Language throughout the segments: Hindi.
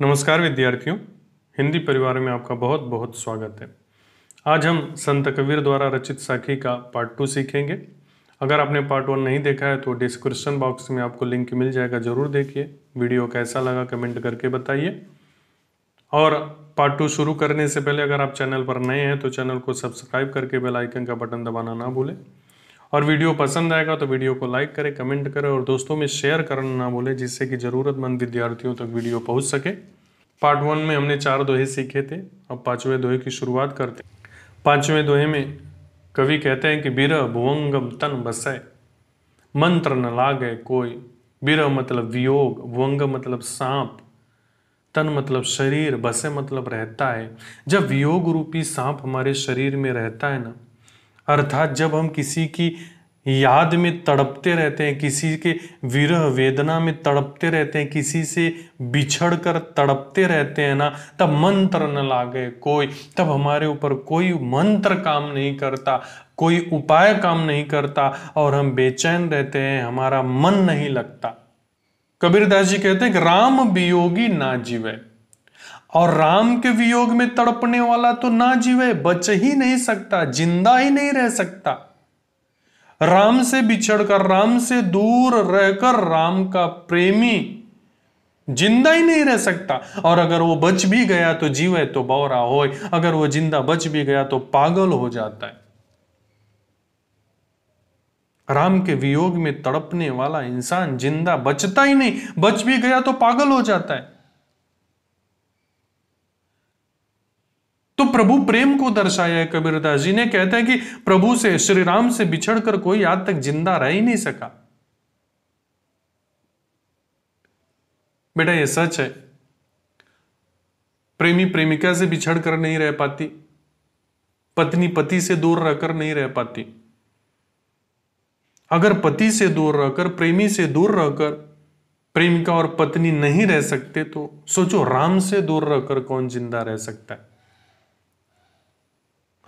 नमस्कार विद्यार्थियों हिंदी परिवार में आपका बहुत बहुत स्वागत है आज हम संत कबीर द्वारा रचित साखी का पार्ट टू सीखेंगे अगर आपने पार्ट वन नहीं देखा है तो डिस्क्रिप्शन बॉक्स में आपको लिंक मिल जाएगा जरूर देखिए वीडियो कैसा लगा कमेंट करके बताइए और पार्ट टू शुरू करने से पहले अगर आप चैनल पर नए हैं तो चैनल को सब्सक्राइब करके बेल आइकन का बटन दबाना ना भूलें और वीडियो पसंद आएगा तो वीडियो को लाइक करें कमेंट करें और दोस्तों में शेयर करना ना भूलें जिससे कि ज़रूरतमंद विद्यार्थियों तक वीडियो पहुँच सके पार्ट वन में हमने चार दोहे सीखे थे अब पाँचवें दोहे की शुरुआत करते पाँचवें दोहे में कवि कहते हैं कि बिर भुवंगम तन बसय मंत्र न लागे कोई बिर मतलब वियोग भुवंग मतलब सांप तन मतलब शरीर बसे मतलब रहता है जब वियोग रूपी सांप हमारे शरीर में रहता है ना अर्थात जब हम किसी की याद में तड़पते रहते हैं किसी के विरह वेदना में तड़पते रहते हैं किसी से बिछड़ कर तड़पते रहते हैं ना तब मंत्र न लागे कोई तब हमारे ऊपर कोई मंत्र काम नहीं करता कोई उपाय काम नहीं करता और हम बेचैन रहते हैं हमारा मन नहीं लगता कबीरदास जी कहते हैं कि राम वियोगी ना जीवे और राम के वियोग में तड़पने वाला तो ना जीवे बच ही नहीं सकता जिंदा ही नहीं रह सकता राम से बिछड़कर राम से दूर रहकर राम का प्रेमी जिंदा ही नहीं रह सकता और अगर वो बच भी गया तो जीव है तो बौरा हो अगर वो जिंदा बच भी गया तो पागल हो जाता है राम के वियोग में तड़पने वाला इंसान जिंदा बचता ही नहीं बच भी गया तो पागल हो जाता है तो प्रभु प्रेम को दर्शाया है कबीरदास जी ने कहता है कि प्रभु से श्री राम से बिछड़कर कोई आज तक जिंदा रह ही नहीं सका बेटा ये सच है प्रेमी प्रेमिका से बिछड़ कर नहीं रह पाती पत्नी पति से दूर रहकर नहीं रह पाती अगर पति से दूर रहकर प्रेमी से दूर रहकर प्रेमिका और पत्नी नहीं रह सकते तो सोचो राम से दूर रहकर कौन जिंदा रह सकता है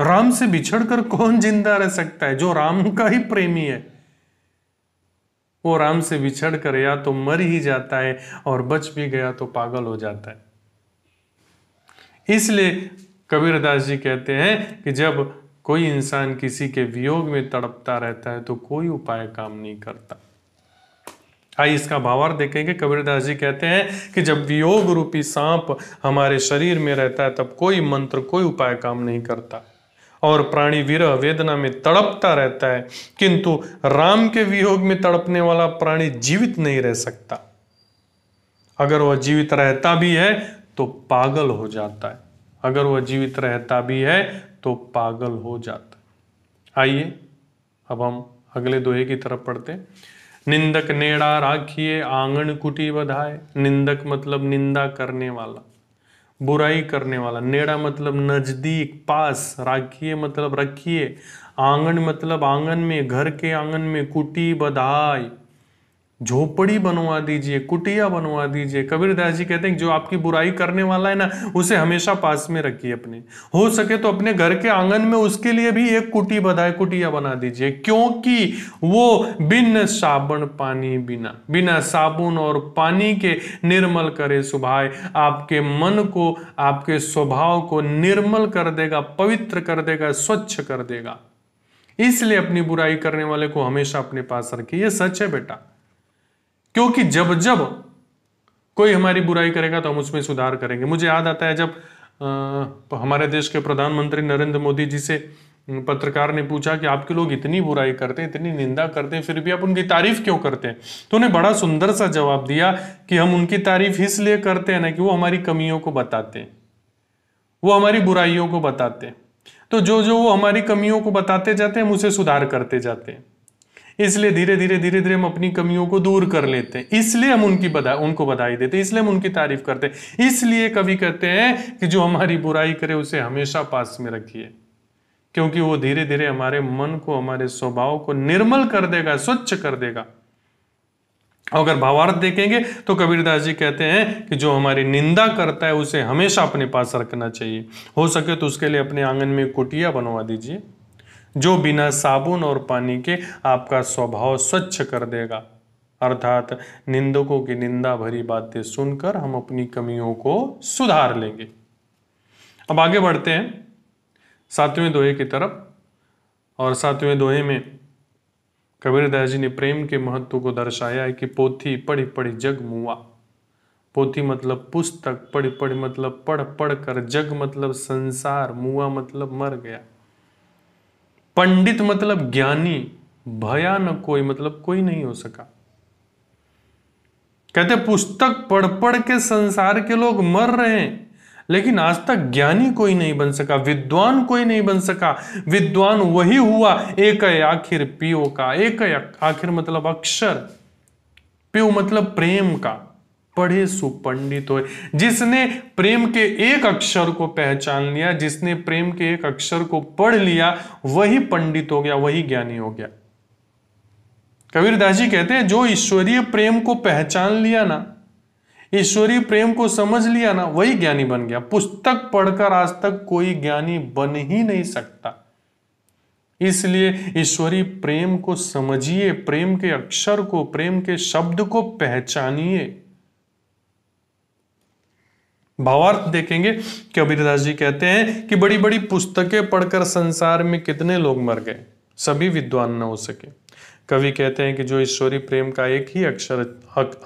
राम से बिछड़कर कौन जिंदा रह सकता है जो राम का ही प्रेमी है वो राम से बिछड़ कर या तो मर ही जाता है और बच भी गया तो पागल हो जाता है इसलिए कबीरदास जी कहते हैं कि जब कोई इंसान किसी के वियोग में तड़पता रहता है तो कोई उपाय काम नहीं करता आइए इसका भावार देखेंगे कबीरदास जी कहते हैं कि जब वियोग रूपी सांप हमारे शरीर में रहता है तब कोई मंत्र कोई उपाय काम नहीं करता और प्राणी विरह वेदना में तड़पता रहता है किंतु राम के वियोग में तड़पने वाला प्राणी जीवित नहीं रह सकता अगर वह जीवित रहता भी है तो पागल हो जाता है अगर वह जीवित रहता भी है तो पागल हो जाता है आइए अब हम अगले दोहे की तरफ पढ़ते निंदक नेड़ा राखिए आंगन कुटी बधाए निंदक मतलब निंदा करने वाला बुराई करने वाला नेड़ा मतलब नज़दीक पास राखिए मतलब रखिए आंगन मतलब आंगन में घर के आंगन में कुटी बधाई झोपड़ी बनवा दीजिए कुटिया बनवा दीजिए कबीरदास जी कहते हैं जो आपकी बुराई करने वाला है ना उसे हमेशा पास में रखिए अपने हो सके तो अपने घर के आंगन में उसके लिए भी एक कुटी बधाए कुटिया बना दीजिए क्योंकि वो बिन साबुन पानी बिना बिना साबुन और पानी के निर्मल करे सुभाए आपके मन को आपके स्वभाव को निर्मल कर देगा पवित्र कर देगा स्वच्छ कर देगा इसलिए अपनी बुराई करने वाले को हमेशा अपने पास रखिए ये सच है बेटा क्योंकि जब जब कोई हमारी बुराई करेगा तो हम उसमें सुधार करेंगे मुझे याद आता है जब आ, हमारे देश के प्रधानमंत्री नरेंद्र मोदी जी से पत्रकार ने पूछा कि आपके लोग इतनी बुराई करते हैं इतनी निंदा करते हैं फिर भी आप उनकी तारीफ क्यों करते हैं तो उन्हें बड़ा सुंदर सा जवाब दिया कि हम उनकी तारीफ इसलिए करते हैं ना कि वो हमारी कमियों को बताते हैं वो हमारी बुराइयों को बताते हैं तो जो जो वो हमारी कमियों को बताते जाते हैं हम उसे सुधार करते जाते हैं इसलिए धीरे धीरे धीरे धीरे हम अपनी कमियों को दूर कर लेते हैं इसलिए हम उनकी बधाई उनको बधाई देते हैं इसलिए हम उनकी तारीफ करते हैं इसलिए कभी कहते हैं कि जो हमारी बुराई करे उसे हमेशा पास में रखिए क्योंकि वो धीरे धीरे हमारे मन को हमारे स्वभाव को निर्मल कर देगा स्वच्छ कर देगा अगर भावार्थ देखेंगे तो कबीरदास जी कहते हैं कि जो हमारी निंदा करता है उसे हमेशा अपने पास रखना चाहिए हो सके तो उसके लिए अपने आंगन में कुटिया बनवा दीजिए जो बिना साबुन और पानी के आपका स्वभाव स्वच्छ कर देगा अर्थात निंदकों की निंदा भरी बातें सुनकर हम अपनी कमियों को सुधार लेंगे अब आगे बढ़ते हैं सातवें दोहे की तरफ और सातवें दोहे में कबीरदास जी ने प्रेम के महत्व को दर्शाया है कि पोथी पढ़ी पढ़ी जग मुआ पोथी मतलब पुस्तक पढ़ी पढ़ी मतलब पढ़ पढ़ कर जग मतलब संसार मुआ मतलब मर गया पंडित मतलब ज्ञानी भया न कोई मतलब कोई नहीं हो सका कहते पुस्तक पढ़ पढ़ के संसार के लोग मर रहे हैं लेकिन आज तक ज्ञानी कोई नहीं बन सका विद्वान कोई नहीं बन सका विद्वान वही हुआ एक आखिर पीओ का एक आखिर मतलब अक्षर पीओ मतलब प्रेम का पढ़े सुपंडित हो जिसने प्रेम के एक अक्षर को पहचान लिया जिसने प्रेम के एक अक्षर को पढ़ लिया वही पंडित हो गया वही ज्ञानी हो गया कबीरदास जी कहते हैं जो ईश्वरीय प्रेम को पहचान लिया ना ईश्वरीय प्रेम को समझ लिया ना वही ज्ञानी बन गया पुस्तक पढ़कर आज तक कोई ज्ञानी बन ही नहीं सकता इसलिए ईश्वरीय प्रेम को समझिए प्रेम के अक्षर को प्रेम के शब्द को पहचानिए भावार्थ देखेंगे कि जी कहते हैं कि बड़ी बड़ी पुस्तकें पढ़कर संसार में कितने लोग मर गए सभी विद्वान न हो सके कवि कहते हैं कि जो ईश्वरी प्रेम का एक ही अक्षर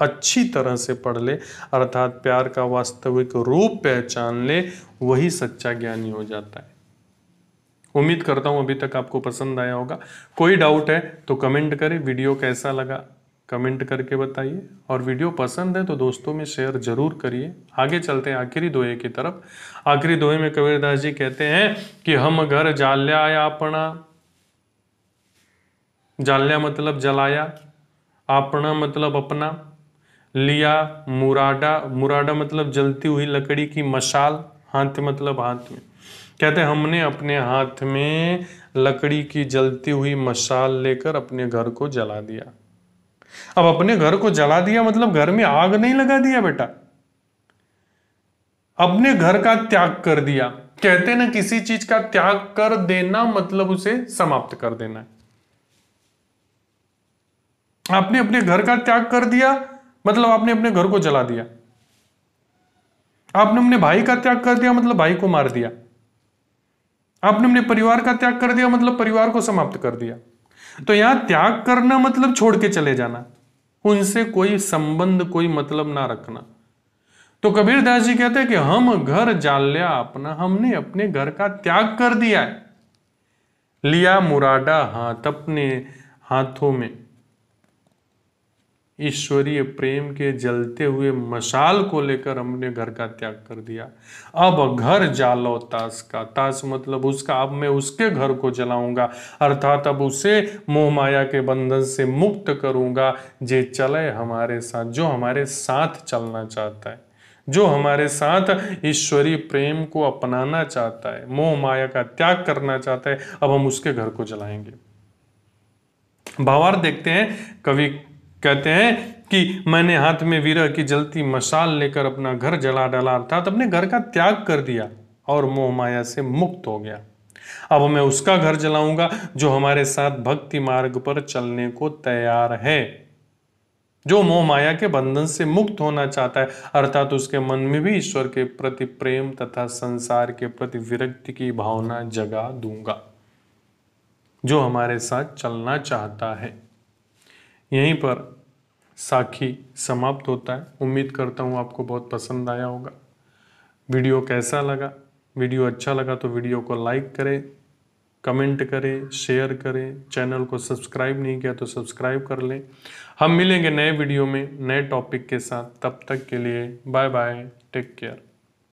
अच्छी तरह से पढ़ ले अर्थात प्यार का वास्तविक रूप पहचान ले वही सच्चा ज्ञानी हो जाता है उम्मीद करता हूं अभी तक आपको पसंद आया होगा कोई डाउट है तो कमेंट करें वीडियो कैसा लगा कमेंट करके बताइए और वीडियो पसंद है तो दोस्तों में शेयर जरूर करिए आगे चलते हैं आखिरी दोहे की तरफ आखिरी दोहे में कबीरदास जी कहते हैं कि हम घर जाल्या अपना जाल्या मतलब जलाया अपना मतलब अपना लिया मुराडा मुराडा मतलब जलती हुई लकड़ी की मशाल हाथ मतलब हाथ में कहते हैं हमने अपने हाथ में लकड़ी की जलती हुई मशाल लेकर अपने घर को जला दिया अब अपने घर को जला दिया मतलब घर में आग नहीं लगा दिया बेटा अपने घर का त्याग कर दिया कहते ना किसी चीज का त्याग कर देना मतलब उसे समाप्त कर देना है आपने अपने घर का त्याग कर दिया मतलब आपने अपने घर को जला दिया आपने अपने भाई का त्याग कर दिया मतलब भाई को मार दिया आपने अपने परिवार का त्याग कर दिया मतलब परिवार को समाप्त कर दिया तो यहां त्याग करना मतलब छोड़ के चले जाना उनसे कोई संबंध कोई मतलब ना रखना तो कबीर दास जी कहते हैं कि हम घर जान लिया अपना हमने अपने घर का त्याग कर दिया है लिया मुरादा हाथ अपने हाथों में ईश्वरीय प्रेम के जलते हुए मशाल को लेकर हमने घर का त्याग कर दिया अब घर जालो ताश का ताश मतलब उसका अब मैं उसके घर को जलाऊंगा अर्थात अब उसे मोह माया के बंधन से मुक्त करूंगा जे चले हमारे साथ जो हमारे साथ चलना चाहता है जो हमारे साथ ईश्वरीय प्रेम को अपनाना चाहता है मोह माया का त्याग करना चाहता है अब हम उसके घर को जलाएंगे भावार देखते हैं कवि कहते हैं कि मैंने हाथ में वीरह की जलती मशाल लेकर अपना घर जला डाला अर्थात अपने घर का त्याग कर दिया और मोह माया से मुक्त हो गया अब मैं उसका घर जलाऊंगा जो हमारे साथ भक्ति मार्ग पर चलने को तैयार है जो मोह माया के बंधन से मुक्त होना चाहता है अर्थात उसके मन में भी ईश्वर के प्रति प्रेम तथा संसार के प्रति विरक्ति की भावना जगा दूंगा जो हमारे साथ चलना चाहता है यहीं पर साखी समाप्त होता है उम्मीद करता हूँ आपको बहुत पसंद आया होगा वीडियो कैसा लगा वीडियो अच्छा लगा तो वीडियो को लाइक करें कमेंट करें शेयर करें चैनल को सब्सक्राइब नहीं किया तो सब्सक्राइब कर लें हम मिलेंगे नए वीडियो में नए टॉपिक के साथ तब तक के लिए बाय बाय टेक केयर